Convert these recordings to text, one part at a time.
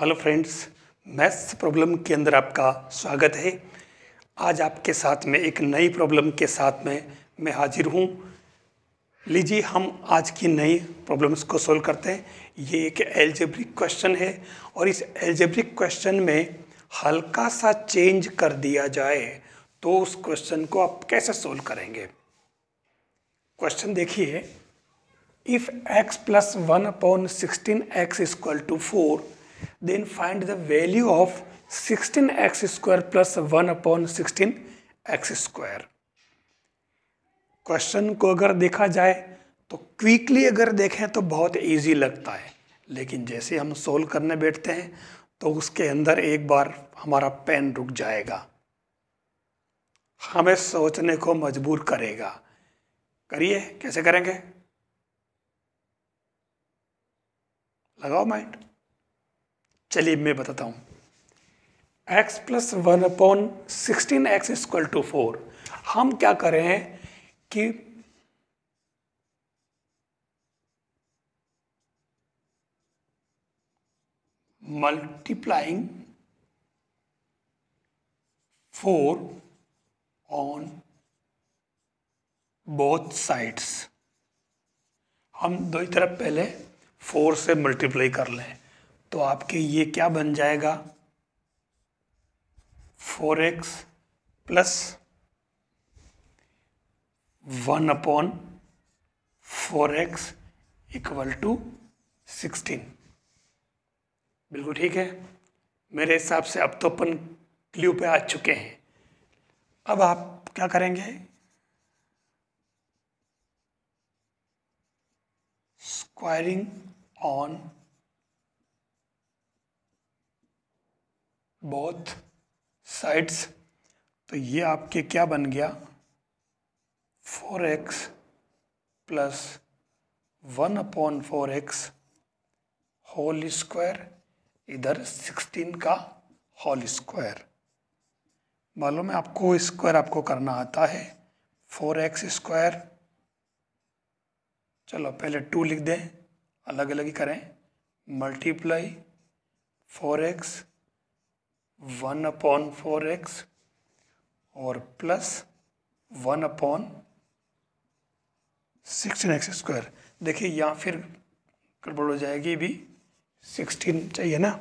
hello friends maths problem के अंदर आपका स्वागत है आज आपके साथ में एक नई प्रॉब्लम के साथ में मैं हाजिर हूँ लीजिए हम आज की नई प्रॉब्लम्स को सोल्व करते हैं ये एक एल्जेब्रिक क्वेश्चन है और इस एल्जेब्रिक क्वेश्चन में हल्का सा चेंज कर दिया जाए तो उस क्वेश्चन को आप कैसे सोल्व करेंगे क्वेश्चन देखिए if X plus one upon sixteen X is equal to four then find the value of 16x square plus 1 upon 16x square question को अगर देखा जाए तो क्विकली अगर देखें तो बहुत ईजी लगता है लेकिन जैसे हम सोल्व करने बैठते हैं तो उसके अंदर एक बार हमारा पेन रुक जाएगा हमें सोचने को मजबूर करेगा करिए कैसे करेंगे लगाओ माइंड चलिए मैं बताता हूँ x plus one upon sixteen X equal to four हम क्या करें कि multiplying four on both sides हम दो ही तरफ पहले फोर से मल्टीप्लाई कर लें तो आपके ये क्या बन जाएगा four X plus one upon four X equal to sixteen बिल्कुल ठीक है मेरे हिसाब से अब तो अपन क्ल्यू पे आ चुके हैं अब आप क्या करेंगे स्क्वायरिंग ऑन बोथ साइड्स तो ये आपके क्या बन गया four X plus one upon four X whole square इधर सिक्सटीन का होल स्क्वायर मालूम है आपको स्क्वायर आपको करना आता है फोर एक्स स्क्वायर चलो पहले टू लिख दें अलग अलग ही करें multiply four X one upon four X और plus one upon sixteen X square देखिए यहाँ फिर गड़बड़ हो जाएगी भी सिक्सटीन चाहिए ना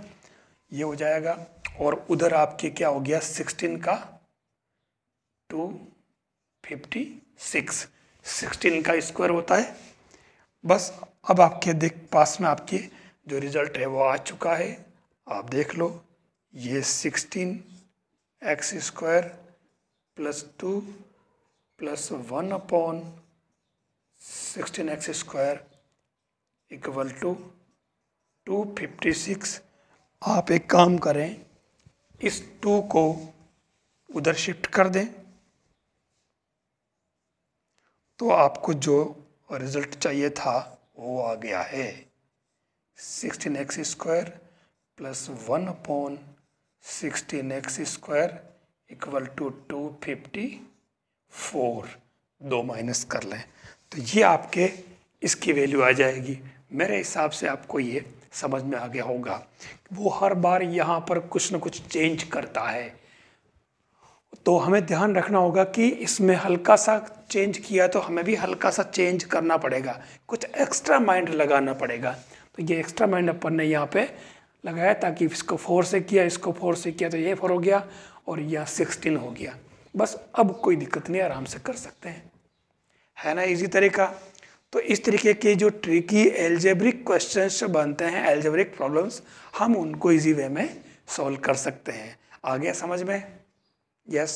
ये हो जाएगा और उधर आपके क्या हो गया सिक्सटीन का टू फिफ्टी सिक्स सिक्सटीन का स्क्वायर होता है बस अब आपके देख पास में आपके जो रिज़ल्ट है वो आ चुका है आप देख लो ये sixteen X square plus two plus one upon sixteen X square equal to two fifty six आप एक काम करें इस टू को उधर शिफ्ट कर दें तो आपको जो रिज़ल्ट चाहिए था वो आ गया है sixteen X square plus one upon sixteen X square equal to two fifty four दो माइनस कर लें तो ये आपके इसकी वैल्यू आ जाएगी मेरे हिसाब से आपको ये समझ में आ गया होगा वो हर बार यहाँ पर कुछ ना कुछ चेंज करता है तो हमें ध्यान रखना होगा कि इसमें हल्का सा चेंज किया तो हमें भी हल्का सा चेंज करना पड़ेगा कुछ एक्स्ट्रा माइंड लगाना पड़ेगा तो ये एक्स्ट्रा माइंड अपन ने यहाँ पे लगाया ताकि इसको फोर से किया इसको फोर से किया तो ये फोर हो गया और यह सिक्सटीन हो गया बस अब कोई दिक्कत नहीं आराम से कर सकते हैं है ना इजी तरीका तो इस तरीके के जो ट्रिकी एल्जेब्रिक क्वेश्चन बनते हैं एल्जेब्रिक प्रॉब्लम्स हम उनको इजी वे में सॉल्व कर सकते हैं आगे समझ में यस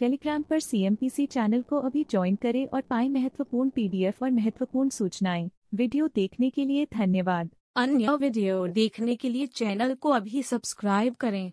टेलीग्राम पर सीएमपीसी चैनल को अभी ज्वाइन करें और पाएं महत्वपूर्ण पीडीएफ और महत्वपूर्ण सूचनाएं वीडियो देखने के लिए धन्यवाद अन्य वीडियो देखने के लिए चैनल को अभी सब्सक्राइब करें